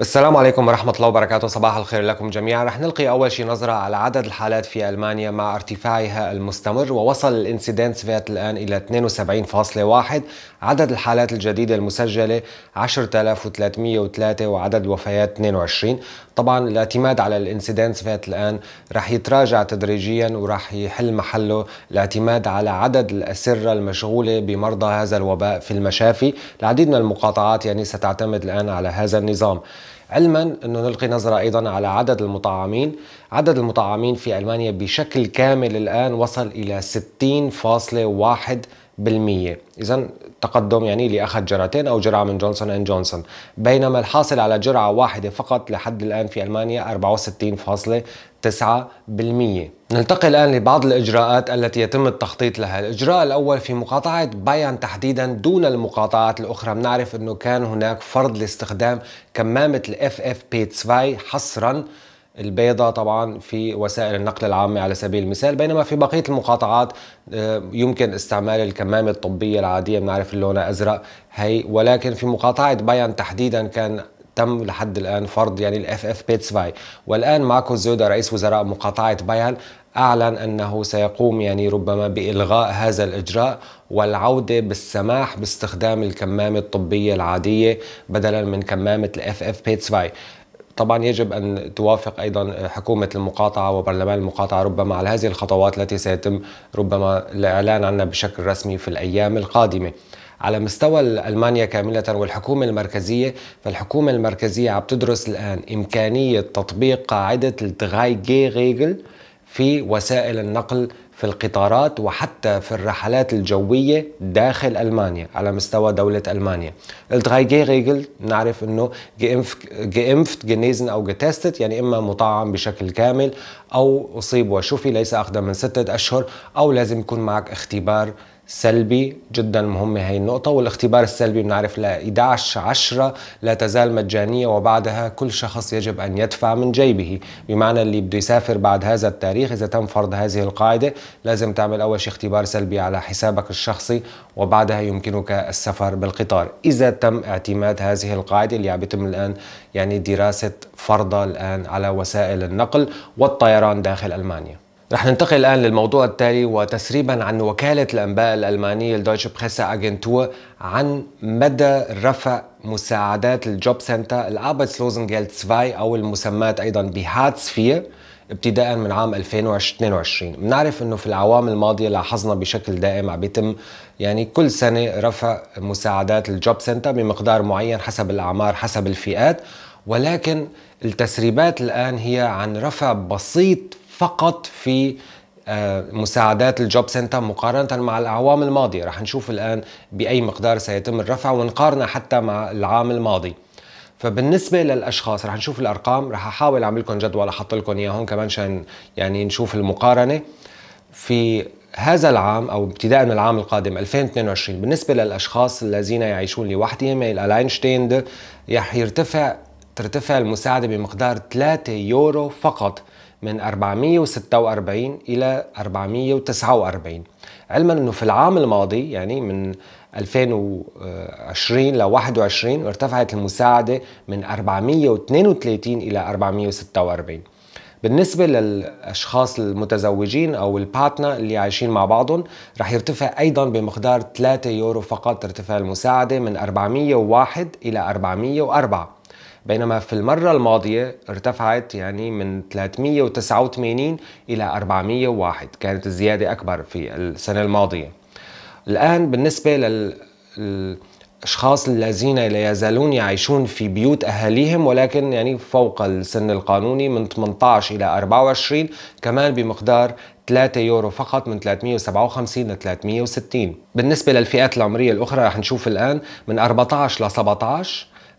السلام عليكم ورحمة الله وبركاته صباح الخير لكم جميعا رح نلقي أول شيء نظرة على عدد الحالات في ألمانيا مع ارتفاعها المستمر ووصل الانسيدنس فيت الآن إلى 72.1 عدد الحالات الجديدة المسجلة 10303 وعدد الوفيات 22 طبعا الاعتماد على الانسيدنس فيت الآن رح يتراجع تدريجيا ورح يحل محله الاعتماد على عدد الأسرة المشغولة بمرضى هذا الوباء في المشافي العديد من المقاطعات يعني ستعتمد الآن على هذا النظام علما انه نلقي نظره ايضا على عدد المطعمين عدد المطعمين في المانيا بشكل كامل الان وصل الى 60.1 بالمية إذا تقدم يعني اللي أخذ جرعتين أو جرعة من جونسون أند جونسون بينما الحاصل على جرعة واحدة فقط لحد الآن في ألمانيا 64.9% نلتقي الآن لبعض الإجراءات التي يتم التخطيط لها الإجراء الأول في مقاطعة بايان تحديدا دون المقاطعات الأخرى بنعرف أنه كان هناك فرض لاستخدام كمامة الـ FFP2 حصرا البيضة طبعا في وسائل النقل العامة على سبيل المثال بينما في بقية المقاطعات آه، يمكن استعمال الكمامة الطبية العادية بنعرف اللون أزرق هي ولكن في مقاطعة بايان تحديدا كان تم لحد الآن فرض يعني الاف اف بي 2 والآن ماكو زودا رئيس وزراء مقاطعة بايان أعلن أنه سيقوم يعني ربما بإلغاء هذا الإجراء والعودة بالسماح باستخدام الكمامة الطبية العادية بدلا من كمامة الاف اف بي 2 طبعا يجب ان توافق ايضا حكومه المقاطعه وبرلمان المقاطعه ربما على هذه الخطوات التي سيتم ربما الاعلان عنها بشكل رسمي في الايام القادمه. على مستوى المانيا كامله والحكومه المركزيه فالحكومه المركزيه عم تدرس الان امكانيه تطبيق قاعده الدراي جي ريجل في وسائل النقل في القطارات وحتى في الرحلات الجوية داخل ألمانيا على مستوى دولة ألمانيا ال جي ريجل نعرف أنه geimpft جنيزن أو getestet يعني إما مطعم بشكل كامل أو أصيب وشفي ليس أقدم من ستة أشهر أو لازم يكون معك اختبار سلبي جدا مهمة هي النقطة والاختبار السلبي بنعرف ل 11 10 لا تزال مجانية وبعدها كل شخص يجب أن يدفع من جيبه بمعنى اللي بده يسافر بعد هذا التاريخ إذا تم فرض هذه القاعدة لازم تعمل أول شيء اختبار سلبي على حسابك الشخصي وبعدها يمكنك السفر بالقطار إذا تم اعتماد هذه القاعدة اللي عم يتم الآن يعني دراسة فرضها الآن على وسائل النقل والطيران داخل ألمانيا رح ننتقل الآن للموضوع التالي وتسريبا عن وكالة الأنباء الألمانية الدويتش بريسا أجنتور عن مدى رفع مساعدات الجوب سنتر الأربيتسلوزنجيلد 2 أو المسمات أيضا بهاتسفير ابتداء من عام 2022 بنعرف انه في العوام الماضيه لاحظنا بشكل دائم عم بيتم يعني كل سنه رفع مساعدات الجوب سنتر بمقدار معين حسب الاعمار حسب الفئات ولكن التسريبات الان هي عن رفع بسيط فقط في آه، مساعدات الجوب سنتر مقارنة مع الأعوام الماضية رح نشوف الآن بأي مقدار سيتم الرفع ونقارنه حتى مع العام الماضي فبالنسبة للأشخاص رح نشوف الأرقام رح أحاول أعمل لكم جدول أحط لكم إياه هون كمان شان يعني نشوف المقارنة في هذا العام أو ابتداء من العام القادم 2022 بالنسبة للأشخاص الذين يعيشون لوحدهم الألاينشتيند يعني رح يرتفع ترتفع المساعدة بمقدار 3 يورو فقط من 446 إلى 449 علما أنه في العام الماضي يعني من 2020 ل 21 ارتفعت المساعدة من 432 إلى 446 بالنسبة للأشخاص المتزوجين أو الباتنا اللي عايشين مع بعضهم رح يرتفع أيضا بمقدار 3 يورو فقط ترتفع المساعدة من 401 إلى 404 بينما في المرة الماضية ارتفعت يعني من 389 إلى 401 كانت الزيادة أكبر في السنة الماضية الآن بالنسبة لل الاشخاص الذين لا يزالون يعيشون في بيوت اهاليهم ولكن يعني فوق السن القانوني من 18 الى 24 كمان بمقدار 3 يورو فقط من 357 ل 360 بالنسبه للفئات العمريه الاخرى رح نشوف الان من 14 ل 17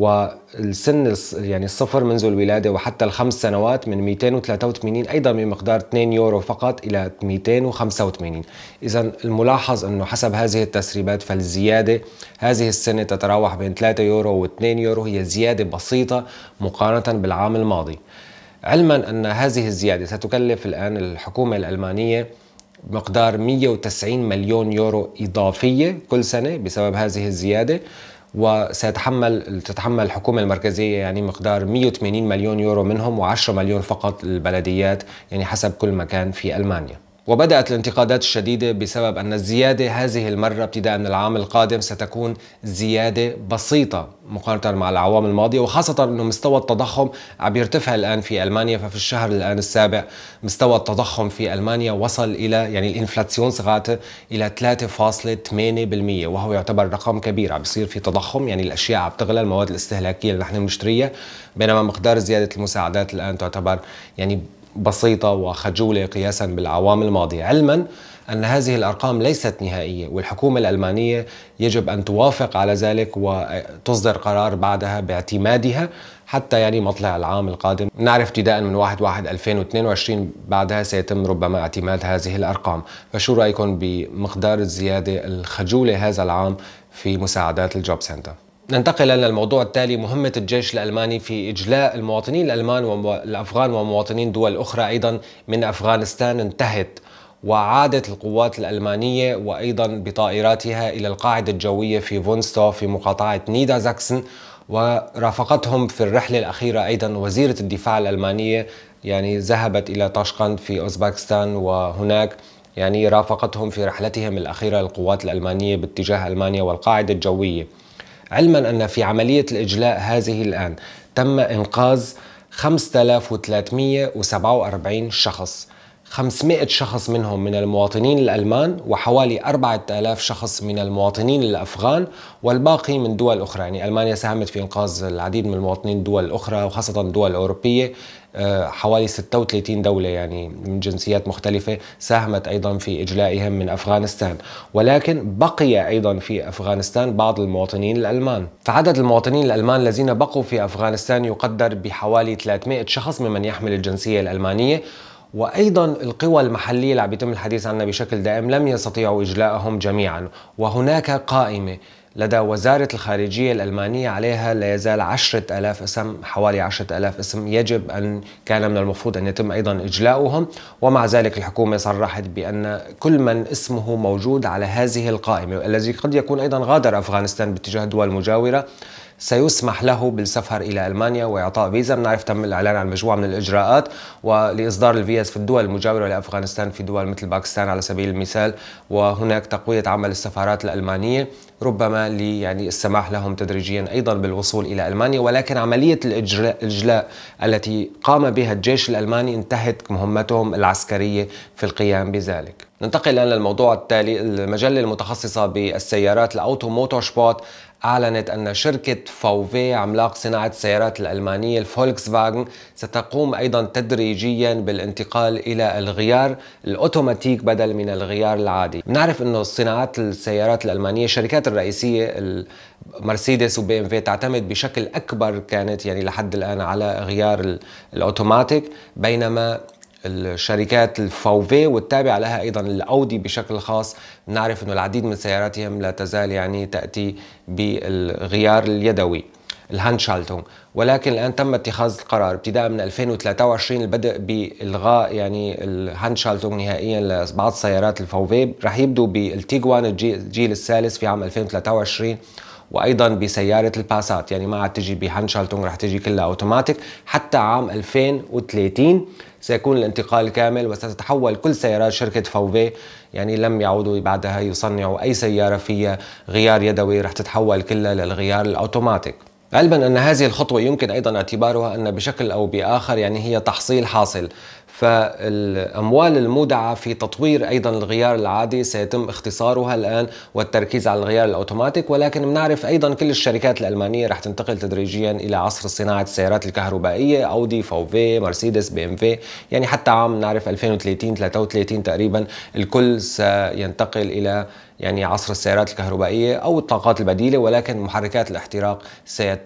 والسن يعني الصفر منذ الولادة وحتى الخمس سنوات من 283 أيضا بمقدار 2 يورو فقط إلى 285 إذا الملاحظ أنه حسب هذه التسريبات فالزيادة هذه السنة تتراوح بين 3 يورو و2 يورو هي زيادة بسيطة مقارنة بالعام الماضي علما أن هذه الزيادة ستكلف الآن الحكومة الألمانية مقدار 190 مليون يورو إضافية كل سنة بسبب هذه الزيادة وسيتحمل تتحمل الحكومة المركزية يعني مقدار 180 مليون يورو منهم و10 مليون فقط للبلديات يعني حسب كل مكان في ألمانيا وبدأت الانتقادات الشديدة بسبب أن الزيادة هذه المرة ابتداء من العام القادم ستكون زيادة بسيطة مقارنة مع الأعوام الماضية وخاصة أنه مستوى التضخم عم يرتفع الآن في ألمانيا ففي الشهر الآن السابع مستوى التضخم في ألمانيا وصل إلى يعني صغاته إلى 3.8% وهو يعتبر رقم كبير عم بيصير في تضخم يعني الأشياء عم تغلى المواد الاستهلاكية اللي نحن بنشتريها بينما مقدار زيادة المساعدات الآن تعتبر يعني بسيطة وخجولة قياسا بالعوام الماضية علما أن هذه الأرقام ليست نهائية والحكومة الألمانية يجب أن توافق على ذلك وتصدر قرار بعدها باعتمادها حتى يعني مطلع العام القادم نعرف ابتداء من 1/1/2022 بعدها سيتم ربما اعتماد هذه الأرقام فشو رأيكم بمقدار الزيادة الخجولة هذا العام في مساعدات الجوب سنتر ننتقل إلى الموضوع التالي مهمة الجيش الألماني في إجلاء المواطنين الألمان والأفغان ومواطنين دول أخرى أيضا من أفغانستان انتهت وعادت القوات الألمانية وأيضا بطائراتها إلى القاعدة الجوية في فونستو في مقاطعة نيدا زاكسن ورافقتهم في الرحلة الأخيرة أيضا وزيرة الدفاع الألمانية يعني ذهبت إلى طشقند في اوزباكستان وهناك يعني رافقتهم في رحلتهم الأخيرة القوات الألمانية باتجاه ألمانيا والقاعدة الجوية علما أن في عملية الإجلاء هذه الآن تم إنقاذ 5347 شخص 500 شخص منهم من المواطنين الألمان وحوالي 4000 شخص من المواطنين الأفغان والباقي من دول أخرى يعني ألمانيا ساهمت في إنقاذ العديد من المواطنين الدول الأخرى وخاصة الدول الأوروبية آه، حوالي 36 دولة يعني من جنسيات مختلفة ساهمت أيضا في إجلائهم من أفغانستان ولكن بقي أيضا في أفغانستان بعض المواطنين الألمان فعدد المواطنين الألمان الذين بقوا في أفغانستان يقدر بحوالي 300 شخص ممن يحمل الجنسية الألمانية وايضا القوى المحليه اللي عم بيتم الحديث عنها بشكل دائم لم يستطيعوا اجلائهم جميعا وهناك قائمه لدى وزارة الخارجية الألمانية عليها لا يزال عشرة ألاف اسم حوالي عشرة ألاف اسم يجب أن كان من المفروض أن يتم أيضا إجلاؤهم ومع ذلك الحكومة صرحت بأن كل من اسمه موجود على هذه القائمة الذي قد يكون أيضا غادر أفغانستان باتجاه الدول المجاورة سيسمح له بالسفر إلى ألمانيا وإعطاء فيزا بنعرف تم الإعلان عن مجموعة من الإجراءات ولإصدار الفيز في الدول المجاورة لأفغانستان في دول مثل باكستان على سبيل المثال وهناك تقوية عمل السفارات الألمانية ربما لي يعني السماح لهم تدريجيا ايضا بالوصول الى المانيا ولكن عمليه الاجلاء التي قام بها الجيش الالماني انتهت مهمتهم العسكريه في القيام بذلك. ننتقل الان للموضوع التالي المجله المتخصصه بالسيارات الاوتو موتور سبوت أعلنت أن شركة فوفي عملاق صناعة السيارات الألمانية الفولكس فاجن ستقوم أيضا تدريجيا بالانتقال إلى الغيار الأوتوماتيك بدل من الغيار العادي بنعرف أنه صناعات السيارات الألمانية الشركات الرئيسية مرسيدس وبي ام في تعتمد بشكل أكبر كانت يعني لحد الآن على غيار الأوتوماتيك بينما الشركات الفوفي والتابعة لها أيضا الأودي بشكل خاص نعرف أنه العديد من سياراتهم لا تزال يعني تأتي بالغيار اليدوي الهاند ولكن الآن تم اتخاذ القرار ابتداء من 2023 البدء بإلغاء يعني الهاند نهائيا لبعض سيارات الفوفي رح يبدو بالتيجوان الجيل الثالث في عام 2023 وايضا بسياره الباسات يعني ما عاد تجي بهاند رح تجي كلها اوتوماتيك حتى عام 2030 سيكون الانتقال كامل وستتحول كل سيارات شركه فوفي يعني لم يعودوا بعدها يصنعوا اي سياره فيها غيار يدوي رح تتحول كلها للغيار الاوتوماتيك علما ان هذه الخطوه يمكن ايضا اعتبارها ان بشكل او باخر يعني هي تحصيل حاصل فالأموال المودعة في تطوير أيضا الغيار العادي سيتم اختصارها الآن والتركيز على الغيار الأوتوماتيك ولكن بنعرف أيضا كل الشركات الألمانية رح تنتقل تدريجيا إلى عصر صناعة السيارات الكهربائية أودي في مرسيدس بي ام في يعني حتى عام نعرف 2030 33 تقريبا الكل سينتقل إلى يعني عصر السيارات الكهربائية أو الطاقات البديلة ولكن محركات الاحتراق سيت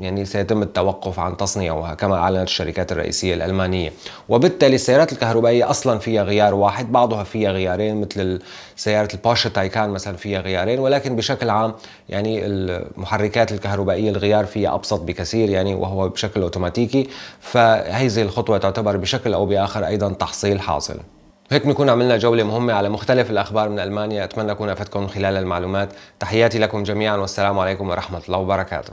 يعني سيتم التوقف عن تصنيعها كما أعلنت الشركات الرئيسية الألمانية وبالتالي السيارات الكهربائية أصلا فيها غيار واحد بعضها فيها غيارين مثل سيارة الباشا تايكان مثلا فيها غيارين ولكن بشكل عام يعني المحركات الكهربائية الغيار فيها أبسط بكثير يعني وهو بشكل أوتوماتيكي فهذه الخطوة تعتبر بشكل أو بآخر أيضا تحصيل حاصل هيك بنكون عملنا جولة مهمة على مختلف الأخبار من ألمانيا أتمنى أكون أفدتكم خلال المعلومات تحياتي لكم جميعا والسلام عليكم ورحمة الله وبركاته